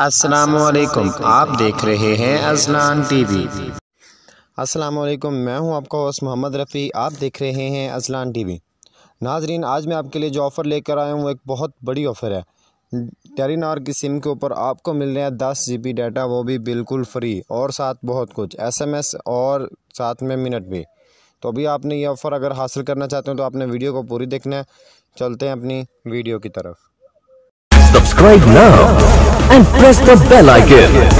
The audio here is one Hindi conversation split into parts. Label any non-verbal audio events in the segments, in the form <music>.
असलकम आप देख रहे हैं असलान टीवी वालेकुम मैं हूं आपका होस्ट मोहम्मद रफ़ी आप देख रहे हैं अजलान टीवी नाजरीन आज मैं आपके लिए जो ऑफ़र लेकर आया हूं वो एक बहुत बड़ी ऑफ़र है टेलीनॉर की सिम के ऊपर आपको मिल रहा है दस जी बी डाटा वो भी बिल्कुल फ्री और साथ बहुत कुछ एस एम एस और साथ में मिनट भी तो अभी आपने ये ऑफ़र अगर हासिल करना चाहते हो तो आपने वीडियो को पूरी देखना है चलते हैं अपनी वीडियो की तरफ Subscribe now and press the bell icon.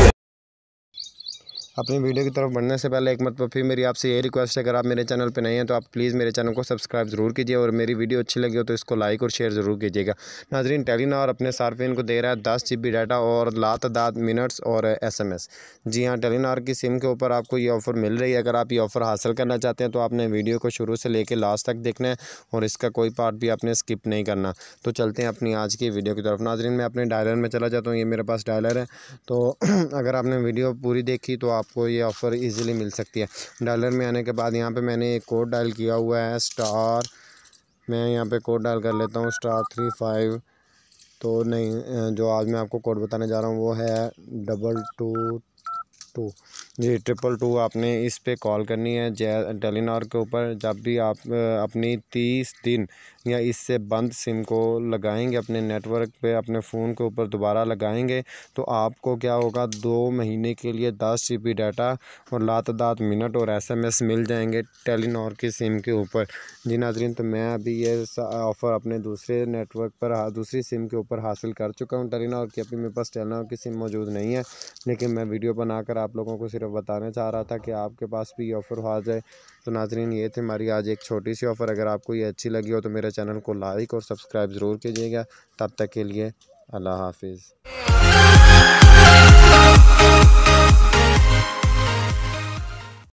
अपनी वीडियो की तरफ बढ़ने से पहले एक मत फिर मेरी आपसे ये रिक्वेस्ट है अगर आप मेरे चैनल पर नहीं हैं तो आप प्लीज़ मेरे चैनल को सब्सक्राइब ज़रूर कीजिए और मेरी वीडियो अच्छी लगी हो तो इसको लाइक और शेयर ज़रूर कीजिएगा नाजरीन टेलीनार अपने सार्फिन को दे रहा है दस जी डाटा और लातदाद मिनट्स और एस एम एस जी हाँ टेलीनार की सिम के ऊपर आपको ये ऑफ़र मिल रही है अगर आप ये ऑफ़र हासिल करना चाहते हैं तो आपने वीडियो को शुरू से लेकर लास्ट तक देखना है और इसका कोई पार्ट भी आपने स्किप नहीं करना तो चलते हैं अपनी आज की वीडियो की तरफ नाजरीन मैं अपने डायलर में चला जाता हूँ ये मेरे पास डायलर है तो <clears throat> अगर आपने वीडियो पूरी देखी तो आप आपको ये ऑफ़र इजीली मिल सकती है डॉलर में आने के बाद यहाँ पे मैंने एक कोड डायल किया हुआ है स्टार मैं यहाँ पे कोड डायल कर लेता हूँ स्टार थ्री फाइव तो नहीं जो आज मैं आपको कोड बताने जा रहा हूँ वो है डबल टू टू जी ट्रिपल टू आपने इस पे कॉल करनी है जय टेलीनॉर के ऊपर जब भी आप अपनी तीस दिन या इससे बंद सिम को लगाएंगे अपने नेटवर्क पे अपने फ़ोन के ऊपर दोबारा लगाएंगे तो आपको क्या होगा दो महीने के लिए दस जी बी डाटा और लात दात मिनट और एस एम एस मिल जाएंगे टेलीनॉर की सिम के ऊपर जी नाजरीन तो मैं अभी ये ऑफ़र अपने दूसरे नेटवर्क पर दूसरी सिम के ऊपर हासिल कर चुका हूँ टेलीनॉर की अभी मेरे पास टेलीनॉर की सिम मौजूद नहीं है लेकिन मैं वीडियो बनाकर आप लोगों को सिर्फ बताना चाह रहा था कि आपके पास भी ये ऑफ़र हो जाए तो नाजरीन ये थे हमारी आज एक छोटी सी ऑफ़र अगर आपको ये अच्छी लगी हो तो मेरे चैनल को लाइक और सब्सक्राइब ज़रूर कीजिएगा तब तक के लिए अल्लाह हाफिज़